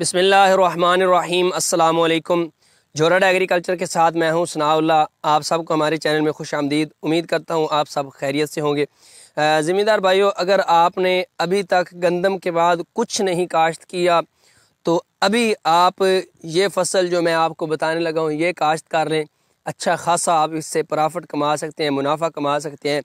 बिसमीम अल्लाम जोराडा एग्रीकल्चर के साथ मैं हूं सनाउल्ला आप सबको हमारे चैनल में खुश आमदीद उम्मीद करता हूं आप सब खैरियत से होंगे ज़िम्मेदार भाइयों अगर आपने अभी तक गंदम के बाद कुछ नहीं काश्त किया तो अभी आप ये फसल जो मैं आपको बताने लगा हूँ ये काश्त कर लें अच्छा खासा आप इससे प्रॉफिट कमा सकते हैं मुनाफा कमा सकते हैं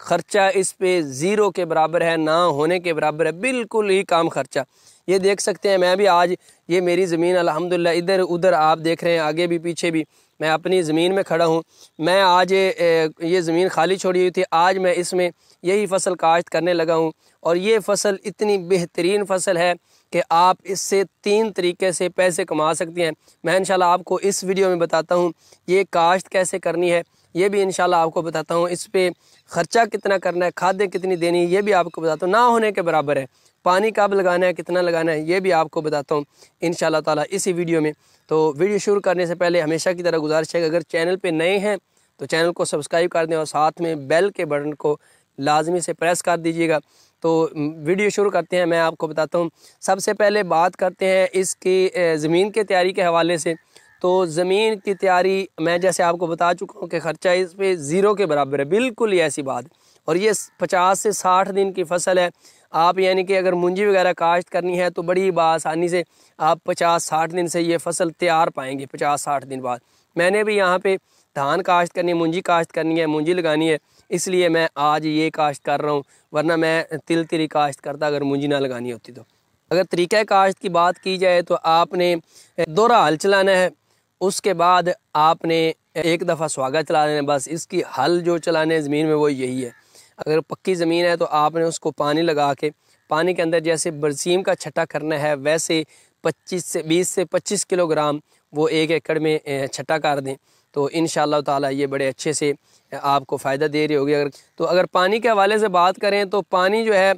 ख़र्चा इस पे ज़ीरो के बराबर है ना होने के बराबर है बिल्कुल ही काम ख़र्चा ये देख सकते हैं मैं भी आज ये मेरी ज़मीन अलहमदिल्ला इधर उधर आप देख रहे हैं आगे भी पीछे भी मैं अपनी ज़मीन में खड़ा हूँ मैं आज ये ज़मीन खाली छोड़ी हुई थी आज मैं इसमें यही फसल काश्त करने लगा हूँ और ये फसल इतनी बेहतरीन फसल है कि आप इससे तीन तरीके से पैसे कमा सकती हैं मैं इन आपको इस वीडियो में बताता हूँ ये काश्त कैसे करनी है ये भी इन आपको बताता हूँ इस पर ख़र्चा कितना करना है खादें कितनी देनी है ये भी आपको बताता हूँ ना होने के बराबर है पानी कब लगाना है कितना लगाना है ये भी आपको बताता हूँ इन ताला इसी वीडियो में तो वीडियो शुरू करने से पहले हमेशा की तरह गुजारिश है कि अगर चैनल पर नए हैं तो चैनल को सब्सक्राइब कर दें और साथ में बेल के बटन को लाजमी से प्रेस कर दीजिएगा तो वीडियो शुरू करते हैं मैं आपको बताता हूँ सबसे पहले बात करते हैं इसकी ज़मीन के तैयारी के हवाले से तो ज़मीन की तैयारी मैं जैसे आपको बता चुका हूँ कि ख़र्चा इस पर ज़ीरो के बराबर है बिल्कुल ही ऐसी बात और ये पचास से साठ दिन की फसल है आप यानी कि अगर मुंजी वगैरह काश्त करनी है तो बड़ी बसानी से आप पचास साठ दिन से ये फसल तैयार पाएंगे पचास साठ दिन बाद मैंने भी यहाँ पे धान काश्त करनी है मुंजी काश्त करनी है मुंजी लगानी है इसलिए मैं आज ये काश्त कर रहा हूँ वरना मैं तिल तिली काश्त करता अगर मुंजी ना लगानी होती तो अगर तरीक़ा काश्त की बात की जाए तो आपने दोहरा हल चलाना है उसके बाद आपने एक दफ़ा स्वागत चला देना बस इसकी हल जो चलाने ज़मीन में वो यही है अगर पक्की ज़मीन है तो आपने उसको पानी लगा के पानी के अंदर जैसे बरसीम का छट्टा करना है वैसे 25 से 20 से 25 किलोग्राम वो एक एकड़ में छटा कर दें तो इन ताला ये बड़े अच्छे से आपको फ़ायदा दे रही होगी अगर तो अगर पानी के हवाले से बात करें तो पानी जो है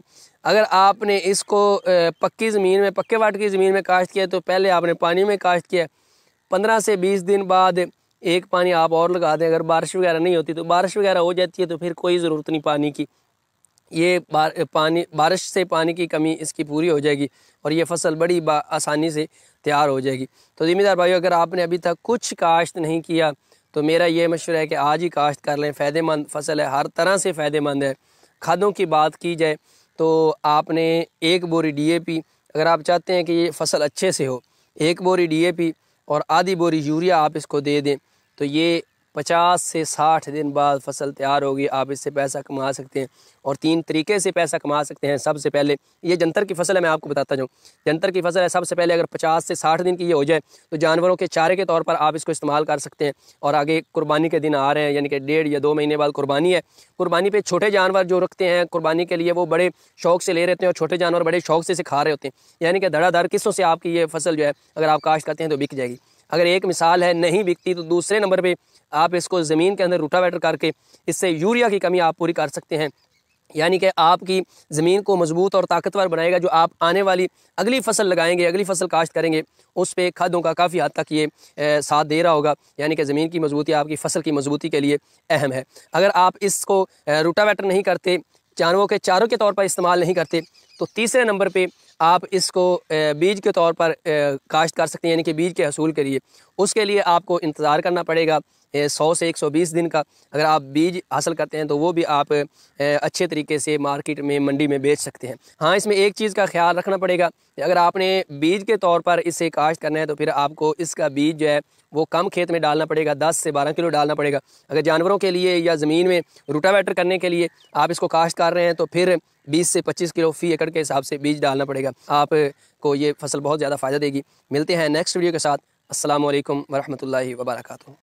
अगर आपने इसको पक्की ज़मीन में पक्के वाट की ज़मीन में काश्त किया तो पहले आपने पानी में काश्त किया पंद्रह से बीस दिन बाद एक पानी आप और लगा दें अगर बारिश वगैरह नहीं होती तो बारिश वगैरह हो जाती है तो फिर कोई ज़रूरत नहीं पानी की ये बार, पानी बारिश से पानी की कमी इसकी पूरी हो जाएगी और ये फसल बड़ी आसानी से तैयार हो जाएगी तो ज़िम्मेदार भाई अगर आपने अभी तक कुछ काश्त नहीं किया तो मेरा ये मशवरा है कि आज ही काश्त कर लें फ़ायदेमंद फसल है हर तरह से फ़ायदेमंद है खादों की बात की जाए तो आपने एक बोरी डी अगर आप चाहते हैं कि ये फसल अच्छे से हो एक बोरी डी और आधी बोरी यूरिया आप इसको दे दें तो ये पचास से साठ दिन बाद फसल तैयार होगी आप इससे पैसा कमा सकते हैं और तीन तरीके से पैसा कमा सकते हैं सबसे पहले ये जंतर की फसल है मैं आपको बताता जाऊँ जंतर की फसल है सबसे पहले अगर पचास से साठ दिन की ये हो जाए तो जानवरों के चारे के तौर पर आप इसको इस्तेमाल कर सकते हैं और आगे कुर्बानी के दिन आ रहे हैं यानी कि डेढ़ या दो महीने बाद कुर्बानी है कुर्बानी पर छोटे जानवर जो रखते हैं कुर्बानी के लिए वो बड़े शौक से ले रहते हैं और छोटे जानवर बड़े शौक से इसे खा रहे होते हैं यानी कि धड़ाधड़ किस्तों से आपकी ये फसल जो है अगर आप काश्त करते हैं तो बिक जाएगी अगर एक मिसाल है नहीं बिकती तो दूसरे नंबर पर आप इसको ज़मीन के अंदर रूटावेटर करके इससे यूरिया की कमी आप पूरी कर सकते हैं यानी कि आपकी ज़मीन को मजबूत और ताकतवर बनाएगा जो आप आने वाली अगली फसल लगाएंगे अगली फसल काश्त करेंगे उस पर खादों का काफ़ी हद तक ये साथ दे रहा होगा यानी कि ज़मीन की मजबूती आपकी फसल की मजबूती के लिए अहम है अगर आप इसको रूटावेटर नहीं करते जानवरों के चारों के तौर पर इस्तेमाल नहीं करते तो तीसरे नंबर पर आप इसको बीज के तौर पर काश्त कर सकते हैं यानी कि बीज के हसूल के लिए उसके लिए आपको इंतज़ार करना पड़ेगा सौ से एक सौ बीस दिन का अगर आप बीज हासिल करते हैं तो वो भी आप अच्छे तरीके से मार्केट में मंडी में बेच सकते हैं हाँ इसमें एक चीज़ का ख्याल रखना पड़ेगा अगर आपने बीज के तौर पर इसे काश्त करना है तो फिर आपको इसका बीज जो है वो कम खेत में डालना पड़ेगा दस से बारह किलो डालना पड़ेगा अगर जानवरों के लिए या ज़मीन में वैटर करने के लिए आप इसको काश्त कर रहे हैं तो फिर बीस से पच्चीस किलो फी एकड़ के हिसाब से बीज डालना पड़ेगा आपको ये फसल बहुत ज़्यादा फ़ायदा देगी मिलते हैं नेक्स्ट वीडियो के साथ असलम वरहमल वर्का